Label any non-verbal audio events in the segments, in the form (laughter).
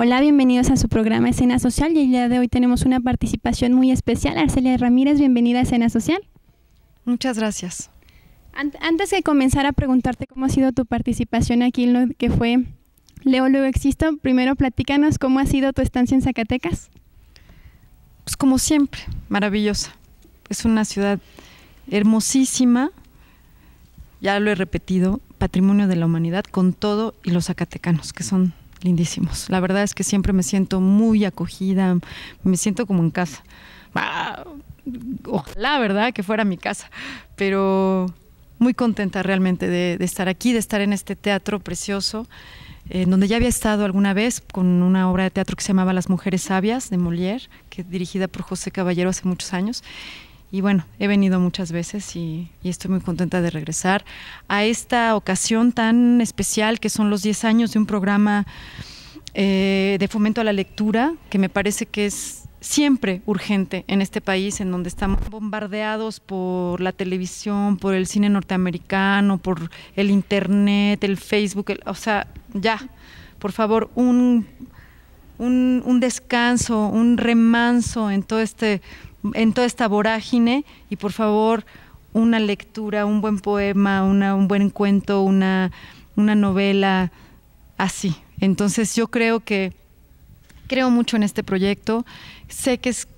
Hola, bienvenidos a su programa Escena Social y el día de hoy tenemos una participación muy especial. Arcelia Ramírez, bienvenida a Escena Social. Muchas gracias. Antes de comenzar a preguntarte cómo ha sido tu participación aquí en lo que fue Leo Luego Existo, primero platícanos cómo ha sido tu estancia en Zacatecas. Pues como siempre, maravillosa. Es una ciudad hermosísima, ya lo he repetido, patrimonio de la humanidad con todo y los zacatecanos, que son lindísimos. La verdad es que siempre me siento muy acogida, me siento como en casa. Ah, ojalá, ¿verdad? Que fuera mi casa, pero muy contenta realmente de, estar aquí, de estar en este teatro precioso, eh, en donde ya había estado alguna vez con una obra de teatro que se llamaba Las Mujeres Sabias de Molière, que dirigida por José Caballero hace muchos años, y bueno, he venido muchas veces y, estoy muy contenta de regresar a esta ocasión tan especial que son los 10 años de un programa eh, de fomento a la lectura, que me parece que es siempre urgente en este país en donde estamos bombardeados por la televisión, por el cine norteamericano, por el internet, el Facebook, o sea, ya, por favor, un, un descanso, un remanso en todo este en toda esta vorágine y por favor una lectura, un buen poema, un buen cuento, una, una novela así. Entonces yo creo que creo mucho en este proyecto, sé que es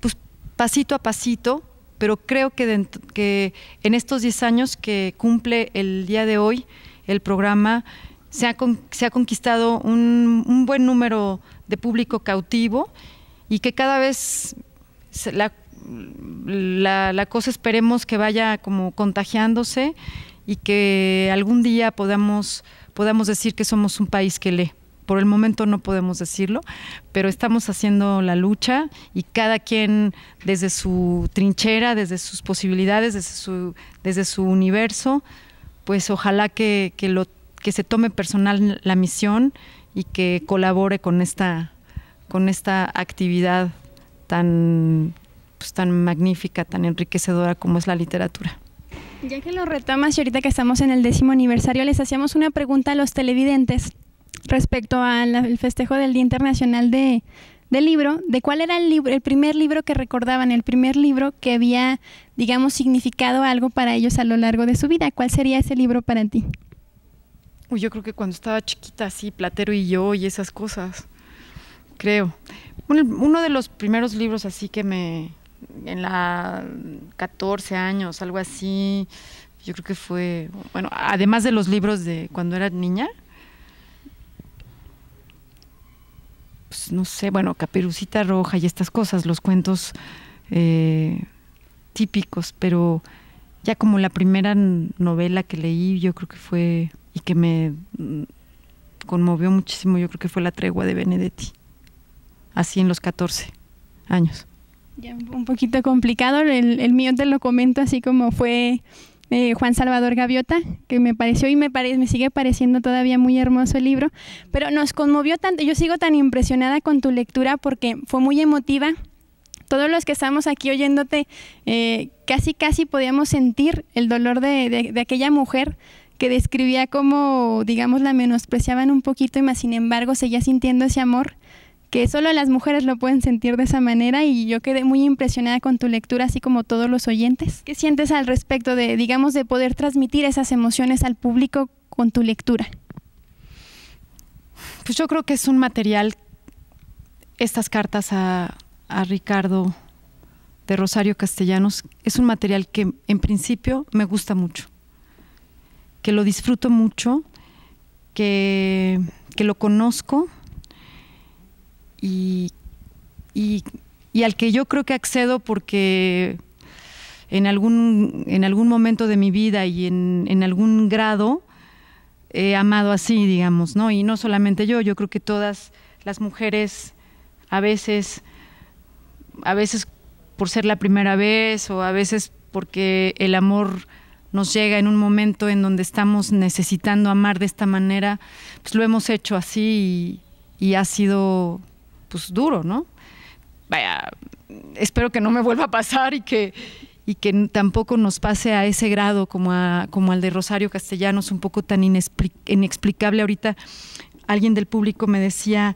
pues, pasito a pasito, pero creo que, que en estos 10 años que cumple el día de hoy el programa, se ha, se ha conquistado un, un buen número de público cautivo y que cada vez la, cosa esperemos que vaya como contagiándose y que algún día podamos, podamos decir que somos un país que lee. Por el momento no podemos decirlo, pero estamos haciendo la lucha y cada quien desde su trinchera, desde sus posibilidades, desde su, desde su universo, pues ojalá que, que, lo, que se tome personal la misión y que colabore con esta, con esta actividad tan, pues, tan magnífica, tan enriquecedora como es la literatura. Ya que lo retomas y ahorita que estamos en el décimo aniversario, les hacíamos una pregunta a los televidentes respecto al festejo del Día Internacional de, del Libro, de cuál era el, libro, el primer libro que recordaban, el primer libro que había, digamos, significado algo para ellos a lo largo de su vida. ¿Cuál sería ese libro para ti? Uy, yo creo que cuando estaba chiquita, así, Platero y yo y esas cosas creo. Uno de los primeros libros así que me, en la 14 años, algo así, yo creo que fue, bueno, además de los libros de cuando era niña, pues no sé, bueno, Caperucita Roja y estas cosas, los cuentos eh, típicos, pero ya como la primera novela que leí, yo creo que fue, y que me conmovió muchísimo, yo creo que fue La Tregua de Benedetti así en los 14 años. un poquito complicado, el, el mío te lo comento así como fue eh, Juan Salvador Gaviota, que me pareció y me, sigue pareciendo todavía muy hermoso el libro, pero nos conmovió tanto, yo sigo tan impresionada con tu lectura porque fue muy emotiva. Todos los que estamos aquí oyéndote, eh, casi, casi podíamos sentir el dolor de, de aquella mujer que describía como digamos, la menospreciaban un poquito y más sin embargo seguía sintiendo ese amor que solo las mujeres lo pueden sentir de esa manera y yo quedé muy impresionada con tu lectura, así como todos los oyentes. ¿Qué sientes al respecto de, digamos, de poder transmitir esas emociones al público con tu lectura? Pues yo creo que es un material, estas cartas a, Ricardo de Rosario Castellanos, es un material que en principio me gusta mucho, que lo disfruto mucho, que lo conozco y, al que yo creo que accedo porque en algún, en algún momento de mi vida y en, algún grado he amado así, digamos, ¿no? Y no solamente yo, yo creo que todas las mujeres a veces, a veces por ser la primera vez o a veces porque el amor nos llega en un momento en donde estamos necesitando amar de esta manera, pues lo hemos hecho así y ha sido pues duro, ¿no? Vaya, espero que no me vuelva a pasar y que, y que tampoco nos pase a ese grado como, a, como al de Rosario Castellanos, un poco tan inexplicable ahorita. Alguien del público me decía,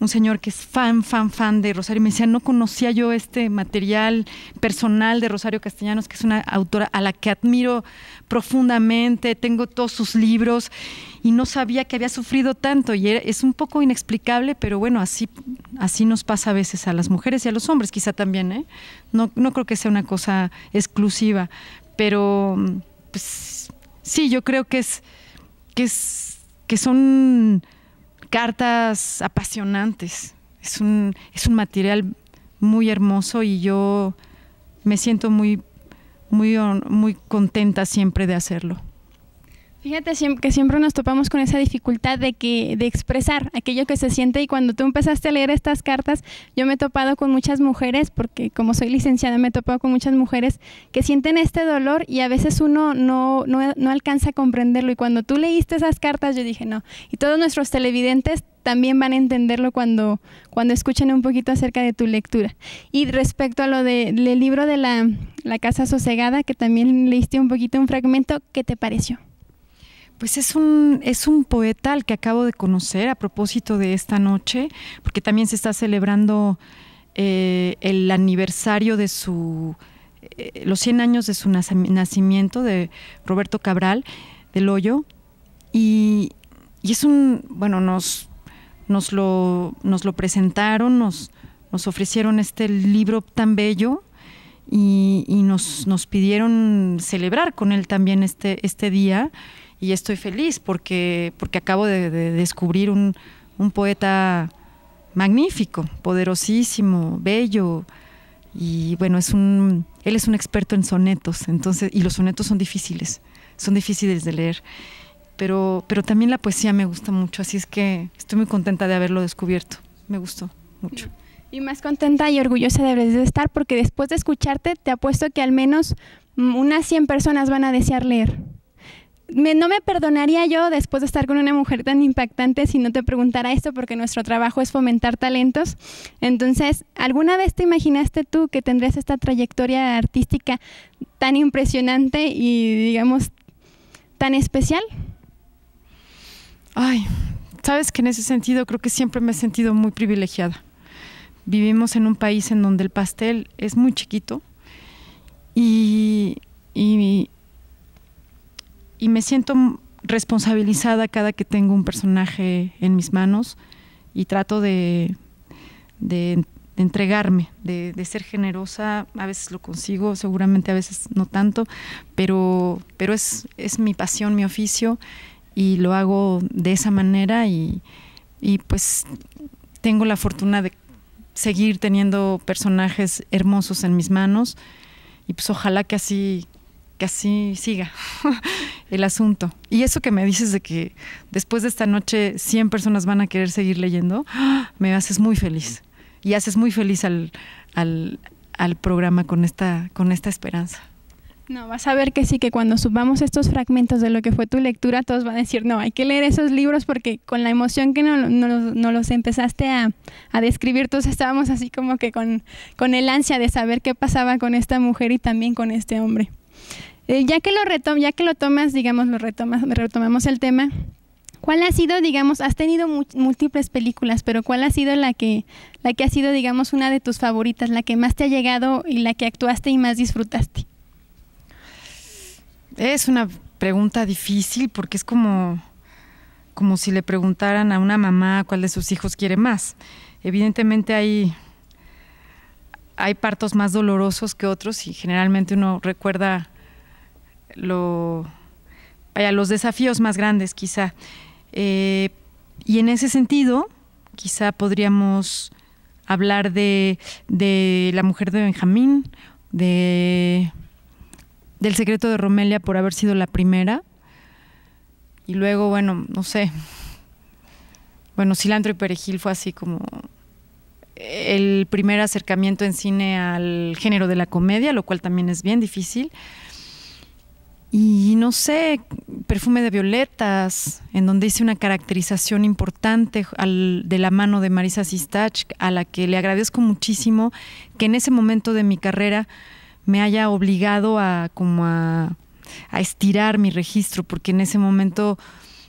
un señor que es fan, fan, fan de Rosario, me decía, no conocía yo este material personal de Rosario Castellanos, que es una autora a la que admiro profundamente, tengo todos sus libros y no sabía que había sufrido tanto y es un poco inexplicable, pero bueno, así, así nos pasa a veces a las mujeres y a los hombres quizá también, ¿eh? no, no creo que sea una cosa exclusiva, pero pues, sí, yo creo que es, que es, que son cartas apasionantes. Es un, es un material muy hermoso y yo me siento muy, muy, muy contenta siempre de hacerlo. Fíjate que siempre nos topamos con esa dificultad de que de expresar aquello que se siente y cuando tú empezaste a leer estas cartas, yo me he topado con muchas mujeres porque como soy licenciada me he topado con muchas mujeres que sienten este dolor y a veces uno no, no, no alcanza a comprenderlo y cuando tú leíste esas cartas yo dije no y todos nuestros televidentes también van a entenderlo cuando, cuando escuchen un poquito acerca de tu lectura. Y respecto a lo de, del libro de la, la Casa Sosegada, que también leíste un poquito un fragmento, ¿qué te pareció? Pues es un, es un poeta al que acabo de conocer a propósito de esta noche, porque también se está celebrando eh, el aniversario de su, eh, los 100 años de su nacimiento, de Roberto Cabral, del Hoyo, y, es un, bueno, nos, nos, lo, nos lo presentaron, nos, nos ofrecieron este libro tan bello y, nos, pidieron celebrar con él también este, este día y estoy feliz porque, porque acabo de, descubrir un, poeta magnífico, poderosísimo, bello. Y bueno, es un, él es un experto en sonetos, entonces, y los sonetos son difíciles, son difíciles de leer. Pero, pero también la poesía me gusta mucho, así es que estoy muy contenta de haberlo descubierto. Me gustó mucho. Y más contenta y orgullosa debes de estar porque después de escucharte te apuesto que al menos mm, unas 100 personas van a desear leer no me perdonaría yo después de estar con una mujer tan impactante si no te preguntara esto, porque nuestro trabajo es fomentar talentos. Entonces, ¿alguna vez te imaginaste tú que tendrías esta trayectoria artística tan impresionante y, digamos, tan especial? Ay, sabes que en ese sentido creo que siempre me he sentido muy privilegiada. Vivimos en un país en donde el pastel es muy chiquito y me siento responsabilizada cada que tengo un personaje en mis manos y trato de, entregarme, de, ser generosa. A veces lo consigo, seguramente a veces no tanto, pero, pero es, es mi pasión, mi oficio y lo hago de esa manera y, y pues tengo la fortuna de seguir teniendo personajes hermosos en mis manos y pues ojalá que así que así siga (laughs) el asunto. Y eso que me dices de que después de esta noche 100 personas van a querer seguir leyendo, (gasps) me haces muy feliz. Y haces muy feliz al, al, programa con esta, con esta esperanza. No, vas a ver que sí, que cuando subamos estos fragmentos de lo que fue tu lectura, todos van a decir, no, hay que leer esos libros porque con la emoción que nos no, no los empezaste a, a, describir, todos estábamos así como que con, con el ansia de saber qué pasaba con esta mujer y también con este hombre. Eh, ya que lo retom ya que lo tomas, digamos, lo retomamos el tema. ¿Cuál ha sido, digamos, has tenido múltiples películas, pero cuál ha sido la que, la que ha sido, digamos, una de tus favoritas, la que más te ha llegado y la que actuaste y más disfrutaste? Es una pregunta difícil porque es como, como si le preguntaran a una mamá cuál de sus hijos quiere más. Evidentemente hay, hay partos más dolorosos que otros y generalmente uno recuerda lo, los desafíos más grandes quizá. Eh, y en ese sentido, quizá podríamos hablar de, la mujer de Benjamín, de, del secreto de Romelia por haber sido la primera. Y luego, bueno, no sé. Bueno, Cilantro y Perejil fue así como el primer acercamiento en cine al género de la comedia, lo cual también es bien difícil y no sé, perfume de violetas, en donde hice una caracterización importante de la mano de Marisa Sistach, a la que le agradezco muchísimo que en ese momento de mi carrera me haya obligado a como a, estirar mi registro, porque en ese momento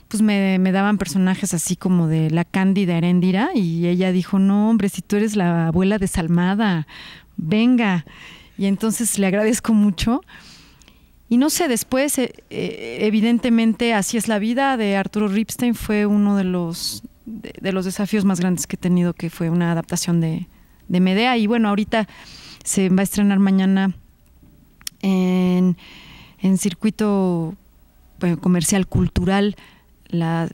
pues me, me, daban personajes así como de la Cándida Heréndira y ella dijo, no hombre, si tú eres la abuela desalmada, venga. Y entonces le agradezco mucho y no sé, después, eh, eh, evidentemente, así es la vida de Arturo Ripstein, fue uno de los, de, los desafíos más grandes que he tenido, que fue una adaptación de, de Medea. Y bueno, ahorita se va a estrenar mañana en, en circuito comercial cultural la,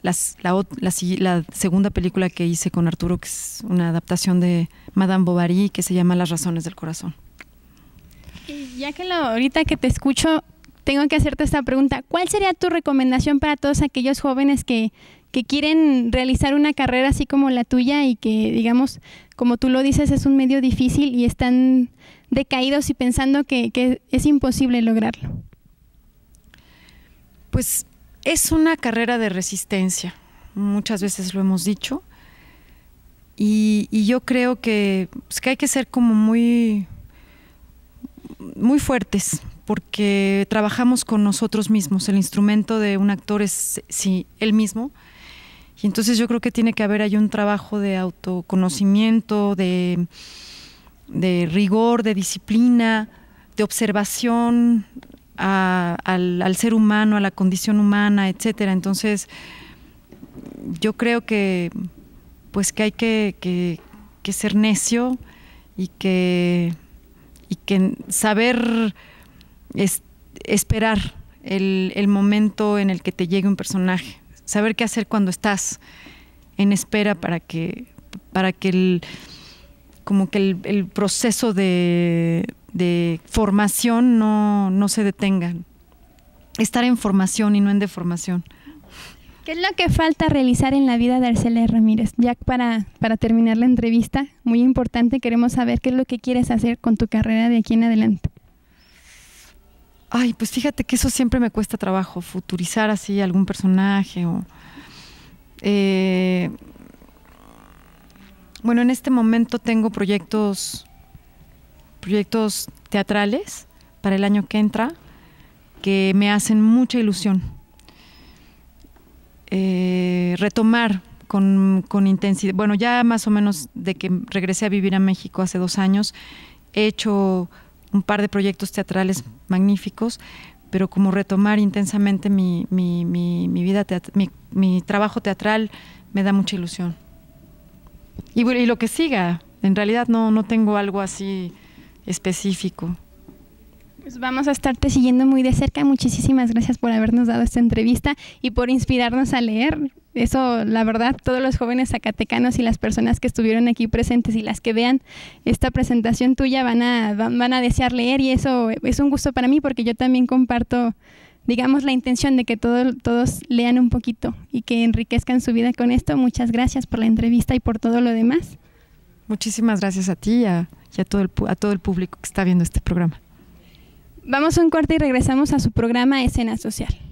segunda película que hice con Arturo, que es una adaptación de Madame Bovary, que se llama Las razones del corazón. Y ya que ahorita que te escucho, tengo que hacerte esta pregunta. ¿Cuál sería tu recomendación para todos aquellos jóvenes que, quieren realizar una carrera así como la tuya y que, digamos, como tú lo dices, es un medio difícil y están decaídos y pensando que, es imposible lograrlo? Pues es una carrera de resistencia, muchas veces lo hemos dicho, y, yo creo pues, que, hay que ser como muy, muy fuertes, porque trabajamos con nosotros mismos. El instrumento de un actor es sí, él mismo. Y entonces yo creo que tiene que haber ahí un trabajo de autoconocimiento, de, rigor, de disciplina, de observación al, ser humano, a la condición humana, etcétera. Entonces, yo creo que pues que hay que, ser necio y que saber es esperar el, momento en el que te llegue un personaje, saber qué hacer cuando estás en espera para que, para que el, como que el, proceso de, formación no, se detenga. Estar en formación y no en deformación. ¿Qué es lo que falta realizar en la vida de Arcelia Ramírez? Ya para, para terminar la entrevista, muy importante, queremos saber qué es lo que quieres hacer con tu carrera de aquí en adelante. Ay, pues fíjate que eso siempre me cuesta trabajo, futurizar así algún personaje eh, bueno, en este momento tengo proyectos, proyectos teatrales para el año que entra que me hacen mucha ilusión. Eh, retomar con, con intensidad, bueno, ya más o menos de que regresé a vivir a México hace dos años, he hecho un par de proyectos teatrales magníficos, pero como retomar intensamente mi, mi vida, mi, trabajo teatral me da mucha ilusión. Y, y, lo que siga, en realidad no, no tengo algo así específico. Pues vamos a estarte siguiendo muy de cerca. Muchísimas gracias por habernos dado esta entrevista y por inspirarnos a leer. Eso, la verdad, todos los jóvenes zacatecanos y las personas que estuvieron aquí presentes y las que vean esta presentación tuya van a, van a desear leer y eso es un gusto para mí porque yo también comparto, digamos, la intención de que todos lean un poquito y que enriquezcan su vida con esto. Muchas gracias por la entrevista y por todo lo demás. Muchísimas gracias a ti y a, todo, el, a todo el público que está viendo este programa. Vamos a un corte y regresamos a su programa Escena Social.